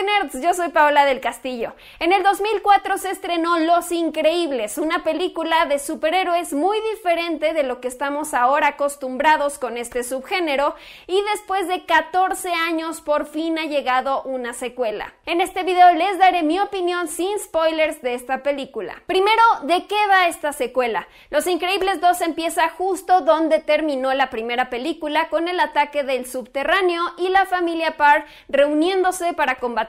Nerds, yo soy Paola del Castillo. En el 2004 se estrenó Los Increíbles, una película de superhéroes muy diferente de lo que estamos ahora acostumbrados con este subgénero y después de 14 años por fin ha llegado una secuela. En este video les daré mi opinión sin spoilers de esta película. Primero, ¿de qué va esta secuela? Los Increíbles 2 empieza justo donde terminó la primera película con el ataque del subterráneo y la familia Parr reuniéndose para combatir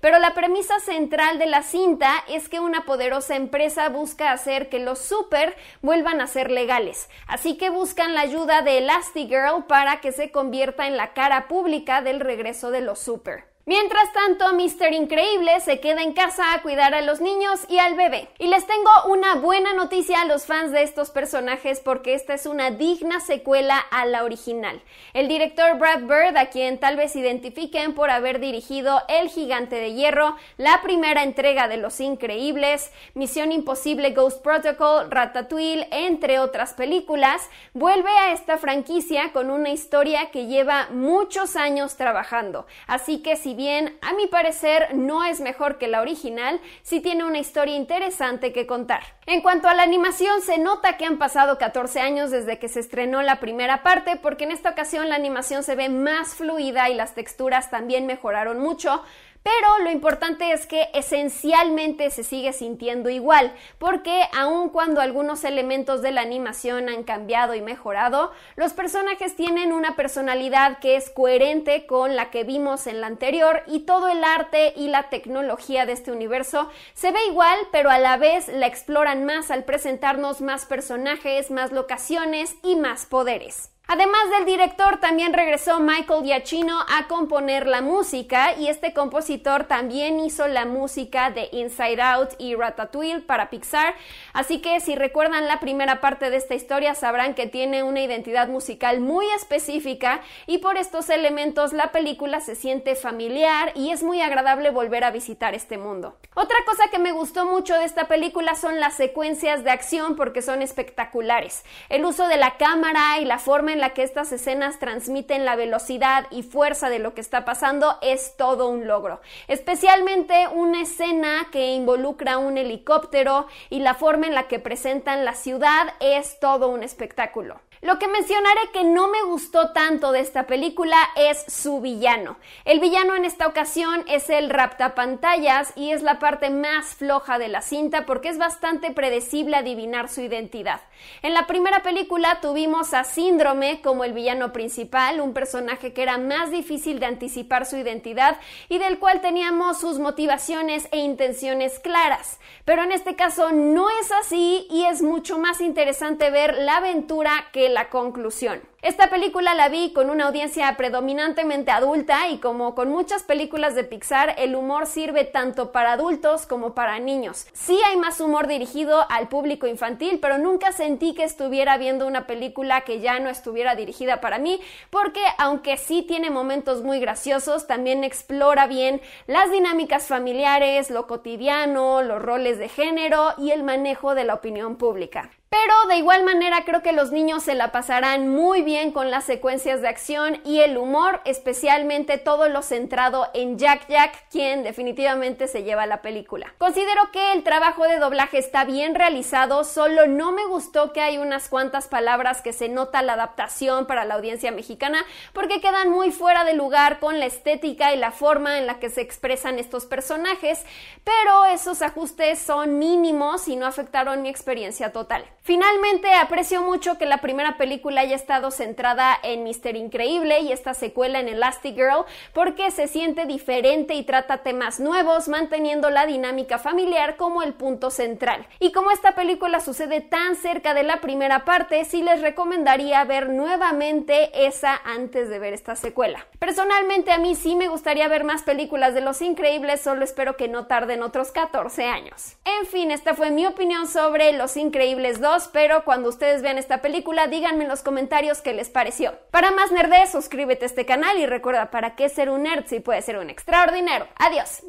pero la premisa central de la cinta es que una poderosa empresa busca hacer que los super vuelvan a ser legales. Así que buscan la ayuda de Elastigirl para que se convierta en la cara pública del regreso de los super. Mientras tanto, Mr. Increíble se queda en casa a cuidar a los niños y al bebé. Y les tengo una buena noticia a los fans de estos personajes porque esta es una digna secuela a la original. El director Brad Bird, a quien tal vez identifiquen por haber dirigido El Gigante de Hierro, la primera entrega de Los Increíbles, Misión Imposible Ghost Protocol, Ratatouille, entre otras películas, vuelve a esta franquicia con una historia que lleva muchos años trabajando. Así que si bien a mi parecer no es mejor que la original, si tiene una historia interesante que contar. En cuanto a la animación, se nota que han pasado 14 años desde que se estrenó la primera parte, porque en esta ocasión la animación se ve más fluida y las texturas también mejoraron mucho, pero lo importante es que esencialmente se sigue sintiendo igual, porque aun cuando algunos elementos de la animación han cambiado y mejorado, los personajes tienen una personalidad que es coherente con la que vimos en la anterior y todo el arte y la tecnología de este universo se ve igual, pero a la vez la exploran más al presentarnos más personajes, más locaciones y más poderes. Además del director, también regresó Michael Giacchino a componer la música y este compositor también hizo la música de Inside Out y Ratatouille para Pixar. Así que si recuerdan la primera parte de esta historia sabrán que tiene una identidad musical muy específica y por estos elementos la película se siente familiar y es muy agradable volver a visitar este mundo. Otra cosa que me gustó mucho de esta película son las secuencias de acción porque son espectaculares. El uso de la cámara y la forma en la que estas escenas transmiten la velocidad y fuerza de lo que está pasando es todo un logro. Especialmente una escena que involucra un helicóptero y la forma en la que presentan la ciudad es todo un espectáculo. Lo que mencionaré que no me gustó tanto de esta película es su villano. El villano en esta ocasión es el raptapantallas y es la parte más floja de la cinta porque es bastante predecible adivinar su identidad. En la primera película tuvimos a Síndrome como el villano principal, un personaje que era más difícil de anticipar su identidad y del cual teníamos sus motivaciones e intenciones claras. Pero en este caso no es así y es mucho más interesante ver la aventura que la Conclusión. Esta película la vi con una audiencia predominantemente adulta y como con muchas películas de Pixar, el humor sirve tanto para adultos como para niños. Sí hay más humor dirigido al público infantil, pero nunca sentí que estuviera viendo una película que ya no estuviera dirigida para mí, porque aunque sí tiene momentos muy graciosos, también explora bien las dinámicas familiares, lo cotidiano, los roles de género y el manejo de la opinión pública. Pero de igual manera creo que los niños se la pasarán muy bien con las secuencias de acción y el humor, especialmente todo lo centrado en Jack Jack, quien definitivamente se lleva la película. Considero que el trabajo de doblaje está bien realizado, solo no me gustó que hay unas cuantas palabras que se nota la adaptación para la audiencia mexicana porque quedan muy fuera de lugar con la estética y la forma en la que se expresan estos personajes, pero esos ajustes son mínimos y no afectaron mi experiencia total. Finalmente, aprecio mucho que la primera película haya estado centrada en Mr. Increíble y esta secuela en Girl porque se siente diferente y trata temas nuevos, manteniendo la dinámica familiar como el punto central. Y como esta película sucede tan cerca de la primera parte, sí les recomendaría ver nuevamente esa antes de ver esta secuela. Personalmente, a mí sí me gustaría ver más películas de Los Increíbles, solo espero que no tarden otros 14 años. En fin, esta fue mi opinión sobre Los Increíbles 2 pero cuando ustedes vean esta película, díganme en los comentarios qué les pareció. Para más nerds, suscríbete a este canal y recuerda para qué ser un nerd si puede ser un extraordinario. Adiós.